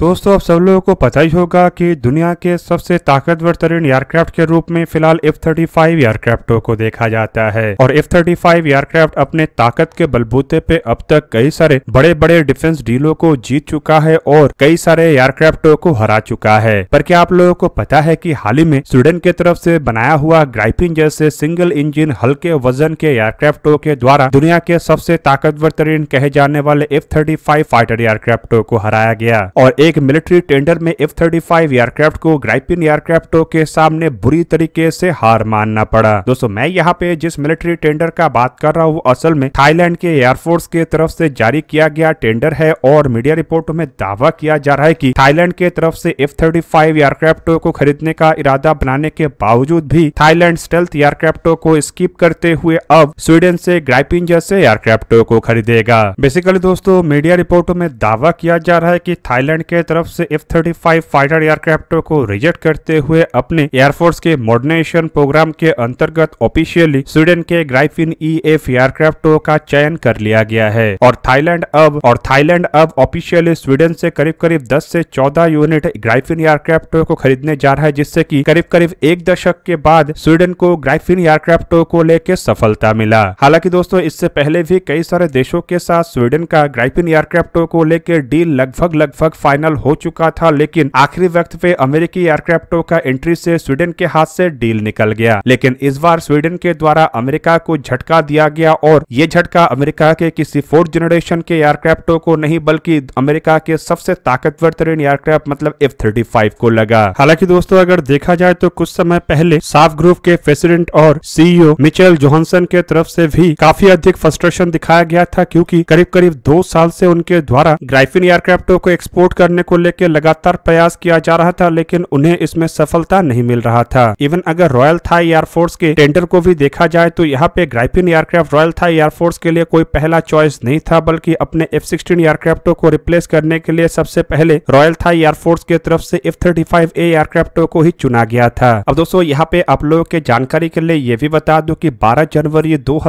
दोस्तों अब सब लोगों को पता ही होगा कि दुनिया के सबसे ताकतवर तरीन एयरक्राफ्ट के रूप में फिलहाल एफ थर्टी फाइव एयरक्राफ्टों को देखा जाता है और एफ थर्टी फाइव एयरक्राफ्ट अपने ताकत के बलबूते पे अब तक कई सारे बड़े बड़े डिफेंस डीलों को जीत चुका है और कई सारे एयरक्राफ्टों को हरा चुका है पर क्या आप लोगों को पता है की हाल ही में स्वीडन के तरफ से बनाया हुआ ग्राइपिंग जैसे सिंगल इंजिन हल्के वजन के एयरक्राफ्टों के द्वारा दुनिया के सबसे ताकतवर तरीन कहे जाने वाले एफ थर्टी फाइव फाइटर एयरक्राफ्टों को हराया गया और एक मिलिट्री टेंडर में एफ थर्टी फाइव एयरक्राफ्ट को ग्राइपिन एयरक्राफ्टों के सामने बुरी तरीके से हार मानना पड़ा दोस्तों मैं यहाँ पे जिस मिलिट्री टेंडर का बात कर रहा हूँ असल में थाईलैंड के एयरफोर्स के तरफ से जारी किया गया टेंडर है और मीडिया रिपोर्ट में दावा किया जा रहा है की थाईलैंड के तरफ से एफ थर्टी फाइव एयरक्राफ्टों को खरीदने का इरादा बनाने के बावजूद भी थाईलैंड स्टेल्थ एयरक्राफ्टों को स्कीप करते हुए अब स्वीडन से ग्राइपिन जैसे एयरक्राफ्टों को खरीदेगा बेसिकली दोस्तों मीडिया रिपोर्टों में दावा किया जा रहा है की थाईलैंड के के तरफ से F thirty five fighter aircraft को रिजेक्ट करते हुए अपने एयरफोर्स के मॉडर्नाइजेशन प्रोग्राम के अंतर्गत ऑफिशियली स्वीडन के ग्राइफिन ई एफ एयरक्राफ्टों का चयन कर लिया गया है और थाईलैंड अब और थाईलैंड अब ऑफिशियली स्वीडन से करीब करीब 10 से 14 यूनिट ग्राइफिन एयरक्राफ्टों को खरीदने जा रहा है जिससे कि करीब करीब एक दशक के बाद स्वीडन को ग्राइफिन एयरक्राफ्टों को लेकर सफलता मिला हालांकि दोस्तों इससे पहले भी कई सारे देशों के साथ स्वीडन का ग्राइफिन एयरक्राफ्टों को लेकर डील लगभग लगभग फाइनल फाइनल हो चुका था लेकिन आखिरी वक्त पे अमेरिकी एयरक्राफ्टों का एंट्री से स्वीडन के हाथ से डील निकल गया लेकिन इस बार स्वीडन के द्वारा अमेरिका को झटका दिया गया और ये झटका अमेरिका के किसी फोर्थ जनरेशन के एयरक्राफ्टों को नहीं बल्कि अमेरिका के सबसे ताकतवर तरीन एयरक्राफ्ट मतलब एफ थर्टी फाइव को लगा हालांकि दोस्तों अगर देखा जाए तो कुछ समय पहले साफ ग्रुप के प्रेसिडेंट और सीईओ e मिचेल जोहनसन के तरफ से भी काफी अधिक फ्रस्ट्रेशन दिखाया गया था क्योंकि करीब करीब दो साल से उनके द्वारा ग्राइफिन एयरक्राफ्टों को एक्सपोर्ट करने करने को लेकर लगातार प्रयास किया जा रहा था लेकिन उन्हें इसमें सफलता नहीं मिल रहा था इवन अगर रॉयल थाई एयरफोर्स के टेंडर को भी देखा जाए तो यहाँ पे Gripen aircraft royal Thai air force के लिए कोई पहला चॉइस नहीं था बल्कि अपने एफ सिक्सटीन एयरक्राफ्टो को रिप्लेस करने के लिए सबसे पहले रॉयल थाई एयरफोर्स की तरफ से एफ थर्टी फाइव ए एयरक्राफ्टो को ही चुना गया था अब दोस्तों यहाँ पे आप लोगों के जानकारी के लिए ये भी बता दो की बारह जनवरी दो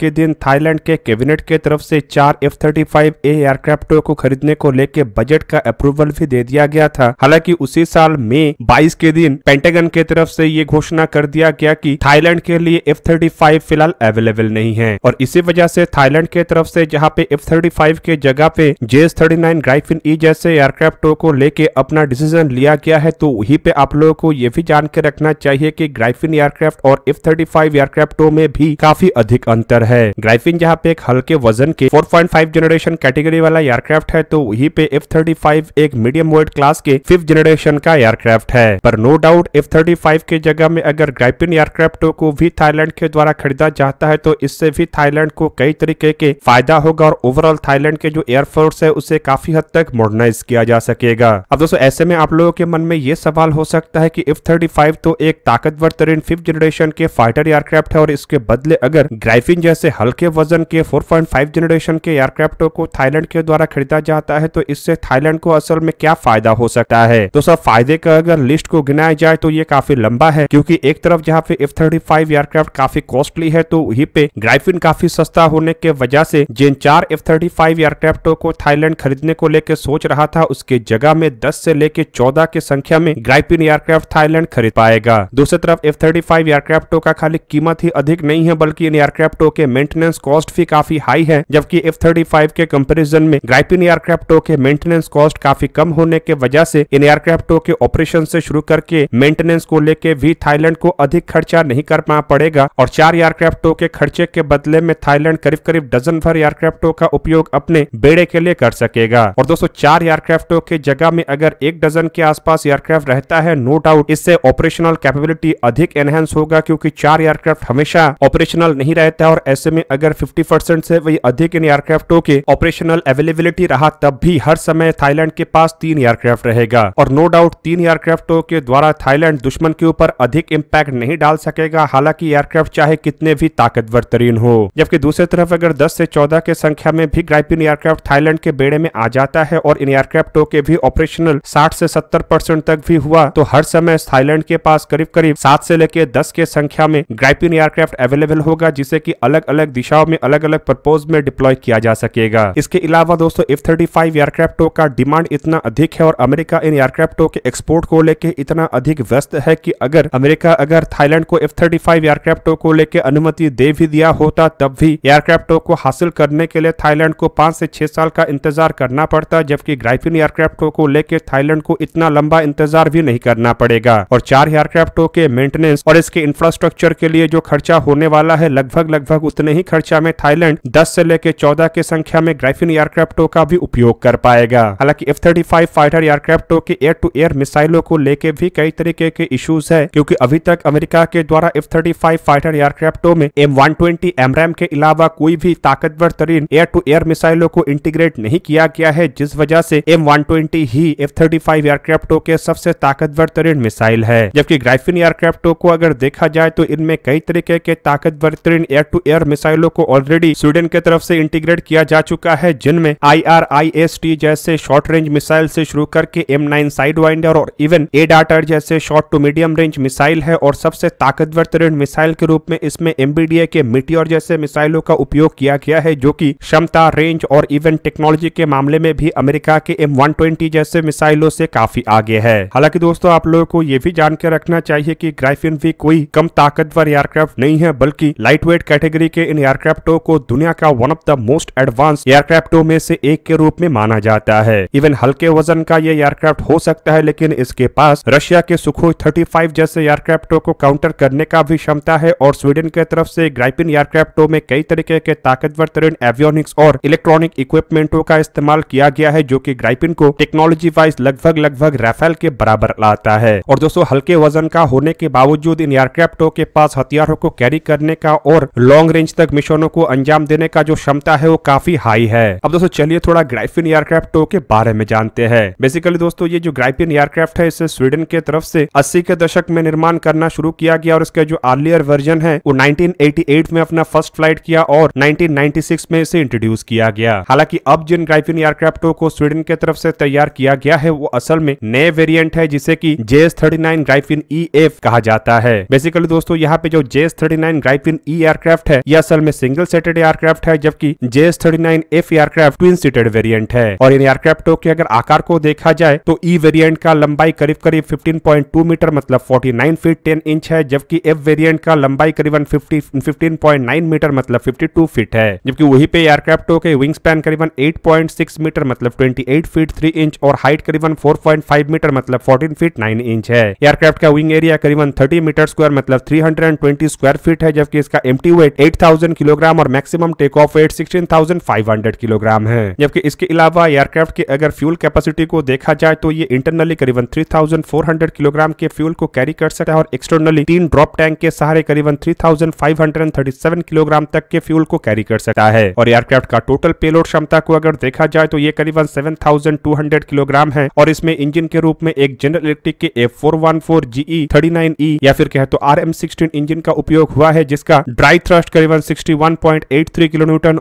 के दिन थाईलैंड के कैबिनेट के तरफ से चार एफ थर्टी फाइव ए एयरक्राफ्टो को खरीदने को लेकर बजट का अप्रूवल भी दे दिया गया था हालांकि उसी साल मई 22 के दिन पेंटागन के तरफ से ये घोषणा कर दिया गया कि थाईलैंड के लिए एफ थर्टी फिलहाल अवेलेबल नहीं है और इसी वजह से थाईलैंड के तरफ से जहाँ पे एफ थर्टी के जगह पे J S thirty nine Gripen E जैसे एयरक्राफ्ट को लेके अपना डिसीजन लिया गया है तो वही पे आप लोगों को ये भी जान के रखना चाहिए की ग्राइफिन एयरक्राफ्ट और एफ थर्टी फाइव एयरक्राफ्टों में भी काफी अधिक अंतर है ग्राइफिन जहाँ पे एक हल्के वजन के 4.5 जनरेशन कैटेगरी वाला एयरक्राफ्ट है तो वही पे एफ थर्टी फाइव एक मीडियम वेट क्लास के फिफ्थ जनरेशन का एयरक्राफ्ट है पर no doubt F thirty five की जगह में अगर ग्राइपिन एयरक्राफ्ट को भी थाईलैंड के द्वारा खरीदा जाता है तो इससे भी थाईलैंड को कई तरीके के फायदा होगा और ओवरऑल थाईलैंड के जो एयरफोर्स है उसे काफी हद तक मॉडर्नाइज किया जा सकेगा अब दोस्तों ऐसे में आप लोगों के मन में ये सवाल हो सकता है की एफ थर्टी फाइव तो एक ताकतवर तरीन फिफ्थ जनरेशन के फाइटर एयरक्राफ्ट है और इसके बदले अगर ग्राइफिन जैसे हल्के वजन के फाइव जनरेशन के एयरक्राफ्टों को थाईलैंड के द्वारा खरीदा जाता है तो इससे थाईलैंड को असल में क्या फायदा हो सकता है तो सब फायदे का अगर लिस्ट को गिनाया जाए तो ये काफी लंबा है क्योंकि एक तरफ जहाँ पे एफ थर्टी फाइव एयरक्राफ्ट काफी कॉस्टली है तो वहीं पे ग्राइफिन काफी सस्ता होने के वजह से जिन चार एफ थर्टी फाइव एयरक्राफ्ट को थाईलैंड खरीदने को लेकर सोच रहा था उसके जगह में दस से लेकर चौदह के संख्या में ग्राइपिन एयरक्राफ्ट थाईलैंड खरीद पाएगा दूसरी तरफ एफ थर्टी फाइव एयरक्राफ्टों का खाली कीमत ही अधिक नहीं है बल्कि इन एयरक्राफ्टों के मेंटेनेंस कॉस्ट भी काफी हाई है जबकि एफ थर्टी फाइव के कंपेरिजन में ग्राइपिन एयरक्राफ्टों के मेंटेनेंस कॉस्ट कॉस्ट काफी कम होने के वजह से इन एयरक्राफ्टों के ऑपरेशन से शुरू करके मेंटेनेंस को लेके भी थाईलैंड को अधिक खर्चा नहीं करना पड़ेगा और चार एयरक्राफ्टों के खर्चे के बदले में थाईलैंड करीब करीब डजन भर एयरक्राफ्टों का उपयोग अपने बेड़े के लिए कर सकेगा और दोस्तों चार एयरक्राफ्टों के जगह में अगर एक डजन के आसपास एयरक्राफ्ट रहता है नो डाउट इससे ऑपरेशनल कैपेबिलिटी अधिक एनहेंस होगा क्योंकि चार एयरक्राफ्ट हमेशा ऑपरेशनल नहीं रहता और ऐसे में अगर 50 परसेंट से वही अधिक इन एयरक्राफ्टों के ऑपरेशनल अवेलेबिलिटी रहा तब भी हर समय थाईलैंड थाईलैंड के पास तीन एयरक्राफ्ट रहेगा और नो डाउट तीन एयरक्राफ्टों के द्वारा थाईलैंड दुश्मन के ऊपर अधिक इम्पैक्ट नहीं डाल सकेगा हालांकि एयरक्राफ्ट चाहे कितने भी ताकतवर तरीन हो जबकि दूसरी तरफ अगर दस ऐसी चौदह के संख्या में भी ग्राइपिन एयरक्राफ्ट थाईलैंड के बेड़े में आ जाता है और इन एयरक्राफ्टों के भी ऑपरेशनल साठ ऐसी सत्तर परसेंट तक भी हुआ तो हर समय थाईलैंड के पास करीब करीब सात से लेकर दस के संख्या में ग्राइपिन एयरक्राफ्ट अवेलेबल होगा जिसे की अलग अलग दिशाओं में अलग अलग पर्पोज में डिप्लॉय किया जा सकेगा इसके अलावा दोस्तों एफ थर्टी फाइव एयरक्राफ्टों का डिमांड डिमांड इतना अधिक है और अमेरिका इन एयरक्राफ्टों के एक्सपोर्ट को लेकर इतना अधिक व्यस्त है कि अगर अमेरिका अगर थाईलैंड को एफ थर्टी फाइव एयरक्राफ्टों को लेकर अनुमति दे भी दिया होता तब भी एयरक्राफ्टों को हासिल करने के लिए थाईलैंड को पांच से छह साल का इंतजार करना पड़ता जबकि ग्राइफिन एयरक्राफ्टों को लेकर थाईलैंड को इतना लंबा इंतजार भी नहीं करना पड़ेगा और चार एयरक्राफ्टों के मेंटेनेंस और इसके इंफ्रास्ट्रक्चर के लिए जो खर्चा होने वाला है लगभग लगभग उतने ही खर्चा में थाईलैंड दस से लेकर चौदह के संख्या में ग्राइफिन एयरक्राफ्टों का भी उपयोग कर पाएगा हालांकि कि एफ थर्टी फाइव फाइटर एयरक्राफ्टों के एयर टू एयर मिसाइलों को लेके भी कई तरीके के इश्यूज है क्योंकि अभी तक अमेरिका के द्वारा एफ थर्टी फाइव फाइटर एयरक्राफ्टों में एम वन ट्वेंटी रैम के अलावा कोई भी ताकतवर तरीन एयर टू एयर मिसाइलों को इंटीग्रेट नहीं किया गया है जिस वजह से एम वन ट्वेंटी ही एफ थर्टी फाइव एयरक्राफ्टों के सबसे ताकतवर तरीन मिसाइल है जबकि ग्राइफिन एयरक्राफ्टों को अगर देखा जाए तो इनमें कई तरीके के ताकतवर तरीन एयर टू एयर मिसाइलों को ऑलरेडी स्वीडन के तरफ से इंटीग्रेट किया जा चुका है जिनमें I R I S T जैसे शॉर्ट रेंज मिसाइल से शुरू करके एम नाइन साइड वाइंडर और इवन ए डाटर जैसे short to medium range missile है और सबसे ताकतवर तरीन मिसाइल के रूप में इसमें एमबीडीए के मिटियोर जैसे मिसाइलों का उपयोग किया गया है जो की क्षमता रेंज और इवन टेक्नोलॉजी के मामले में भी अमेरिका के एम जैसे मिसाइलों से काफी आगे है हालांकि दोस्तों आप लोगों को ये भी जान के रखना चाहिए की ग्राइफिन भी कोई कम ताकतवर एयरक्राफ्ट नहीं है बल्कि लाइट वेट कैटेगरी के इन एयरक्राफ्टों को दुनिया का one of the most advance एयरक्राफ्टों में से एक के रूप में माना जाता है इवन हल्के वजन का ये एयरक्राफ्ट हो सकता है लेकिन इसके पास रशिया के सुखोई 35 जैसे एयरक्राफ्टों को काउंटर करने का भी क्षमता है और स्वीडन की तरफ से ग्राइपिन एयरक्राफ्टों में कई तरीके के ताकतवर तरीन एवियोनिक्स और इलेक्ट्रॉनिक इक्विपमेंटों का इस्तेमाल किया गया है जो की ग्राइपिन को टेक्नोलॉजी वाइज लगभग लगभग राफेल के बराबर लाता है और दोस्तों हल्के वजन का होने के बावजूद इन एयरक्राफ्टों के पास हथियारों को कैरी करने का और लॉन्ग रेंज तक मिशनों को अंजाम देने का जो क्षमता है वो काफी हाई है अब दोस्तों चलिए थोड़ा ग्राइफिन एयरक्राफ्टों के बारे में जानते हैं बेसिकली दोस्तों ये जो ग्राइपियन एयरक्राफ्ट है इसे स्वीडन के तरफ से 80 के दशक में निर्माण करना शुरू किया गया और इसका जो अर्लियर वर्जन है वो 1988 में अपना फर्स्ट फ्लाइट किया और 1996 में इसे इंट्रोड्यूस किया गया हालांकि अब जिन ग्राइपियन एयरक्राफ्टों को स्वीडन के तरफ से तैयार किया गया है वो असल में नए वेरियंट है जिसे की S thirty nine E F कहा जाता है बेसिकली दोस्तों यहाँ पे जो S thirty nine E aircraft है यह असल में सिंगल सेटेड एयरक्राफ्ट है जबकि JS thirty nine F aircraft twin seated variant है और इन एयरक्राफ्टों जबकि अगर आकार को देखा जाए तो ई e वेरिएंट का लंबाई करीब करीब 15.2 मीटर मतलब 49 फीट 10 इंच है जबकि एफ वेरिएंट का लंबाई करीबन 50 15.9 मीटर मतलब 52 फीट है जबकि वही पे एयरक्राफ्टों के विंग स्पैन करीबन 8.6 मीटर मतलब 28 फीट 3 इंच और हाइट करीबन 4.5 मीटर मतलब 14 फीट 9 इंच है एयरक्राफ्ट का विंग एरिया करीबन 30 मीटर स्क्वायर मतलब 320 स्क्वायर फीट है जबकि इसका एम्प्टी वेट 8000 किलोग्राम और maximum take off weight 16500 kilogram है जबकि इसके अलावा एयरक्राफ्ट की अगर फ्यूल कैपेसिटी को देखा जाए तो ये इंटरनली करीबन 3400 किलोग्राम के फ्यूल को कैरी कर सकता है और एक्सटर्नली तीन ड्रॉप टैंक के सहारे करीबन 3537 किलोग्राम तक के फ्यूल को कैरी कर सकता है और एयरक्राफ्ट का टोटल पेलोड क्षमता को अगर देखा जाए तो ये करीबन सेवन किलोग्राम है और इसमें इंजन के रूप में एक जनरल इलेक्ट्रिक के A four one four GE thirty nine E e या फिर कहे तो आर एम इंजन का उपयोग हुआ है जिसका ड्राई थ्रस्ट करीबन sixty one point eight three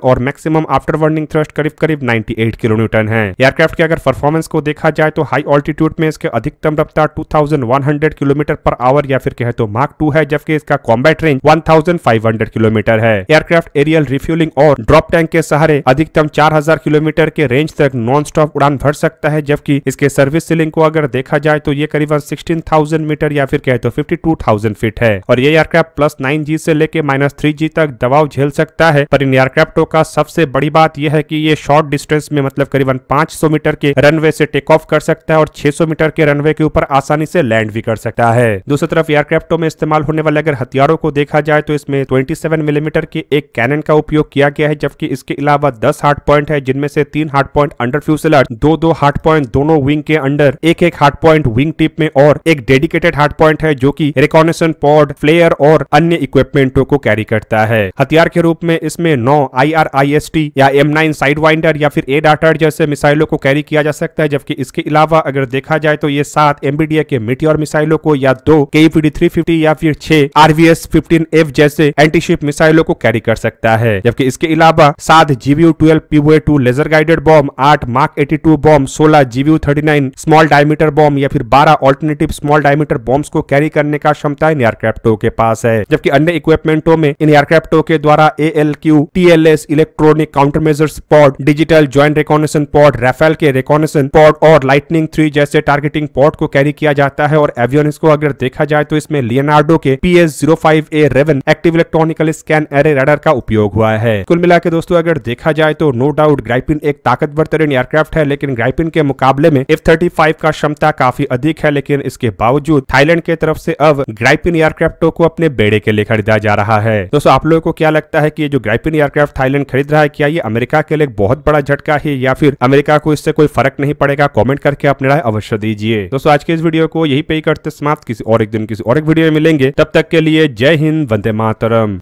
और मैक्सिमम आफ्टर वर्निंग थ्रस्ट करीब करीब नाइन्टी एट किलोमीटर है एयरक्राफ्ट एयरक्राफ्ट के अगर परफॉर्मेंस को देखा जाए तो हाई ऑल्टीट्यूड में इसके अधिकतम रफ्तार 2100 किलोमीटर पर आवर या फिर कहे तो मार्क टू है जबकि इसका कॉम्बैट रेंज 1500 किलोमीटर है एयरक्राफ्ट एरियल रिफ्यूलिंग और ड्रॉप टैंक के सहारे अधिकतम 4000 किलोमीटर के रेंज तक नॉन स्टॉप उड़ान भर सकता है जबकि इसके सर्विस सीलिंग को अगर देखा जाए तो ये करीबन सिक्सटीन मीटर या फिर कहे तो फिफ्टी फीट है और ये एयरक्राफ्ट प्लस नाइन से लेके माइनस थ्री तक दबाव झेल सकता है पर इन एयरक्राफ्टों का सबसे बड़ी बात यह है की ये शॉर्ट डिस्टेंस में मतलब करीबन पांच मीटर मीटर के रनवे से टेक ऑफ कर सकता है और 600 मीटर के रनवे के ऊपर आसानी से लैंड भी कर सकता है दूसरी तरफ एयरक्राफ्टों में इस्तेमाल होने वाले अगर हथियारों को देखा जाए तो इसमें 27 मिलीमीटर के एक कैनन का उपयोग किया गया है जबकि इसके अलावा 10 हार्ट पॉइंट है जिनमें से तीन हार्ट पॉइंट अंडर फ्यूसलर दो दो हार्ट पॉइंट दोनों विंग के अंडर एक एक हार्ट पॉइंट विंग टिप में और एक डेडिकेटेड हार्ट पॉइंट है जो की रिकॉर्नेशन पॉड फ्लेयर और अन्य इक्विपमेंटों को कैरी करता है हथियार के रूप में इसमें नौ आई या एम नाइन साइड या फिर ए डाटर जैसे मिसाइलों को कैरी कैरी किया जा सकता है जबकि इसके अलावा अगर देखा जाए तो ये सात एमबीडीए के मिट्टी मिसाइलों को या दो के थ्री e या फिर छह आरवीएस फिफ्टीन एफ जैसे एंटीशिप मिसाइलों को कैरी कर सकता है जबकि इसके अलावा सात GVU twelve Paveway two laser guided bomb आठ मार्क एटी टू बॉम्ब सोलह GBU thirty nine small diameter bomb या फिर बारह ऑल्टरनेटिव स्मॉल डायमीटर बॉम्ब को कैरी करने का क्षमता इन एयरक्राफ्टों के पास है जबकि अन्य इक्विपमेंटों में इन एयरक्राफ्टों के द्वारा A L Q T L S electronic countermeasure pod digital joint reconnaissance pod Rafael के रिकॉनेसन पॉड और लाइटनिंग थ्री जैसे टारगेटिंग पॉड को कैरी किया जाता है और एवियोनिक्स को अगर देखा जाए तो इसमें लियनार्डो के P S zero five A Raven active electronical scan array radar का उपयोग हुआ है कुल मिला के दोस्तों अगर देखा जाए तो नो डाउट ग्राइपिन एक ताकतवर तरीन एयरक्राफ्ट है लेकिन ग्राइपिन के मुकाबले में एफ थर्टी फाइव का क्षमता काफी अधिक है लेकिन इसके बावजूद थाईलैंड के तरफ से अब ग्राइपिन एयरक्राफ्टों को अपने बेड़े के लिए खरीदा जा रहा है दोस्तों आप लोगों को क्या लगता है की जो ग्राइपिन एयरक्राफ्ट थाईलैंड खरीद रहा है क्या ये अमेरिका के लिए बहुत बड़ा झटका है या फिर अमेरिका को इससे कोई फर्क नहीं पड़ेगा कॉमेंट करके अपनी राय अवश्य दीजिए दोस्तों आज के इस वीडियो को यही पे करते समाप्त किसी और एक दिन किसी और एक वीडियो में मिलेंगे तब तक के लिए जय हिंद वंदे मातरम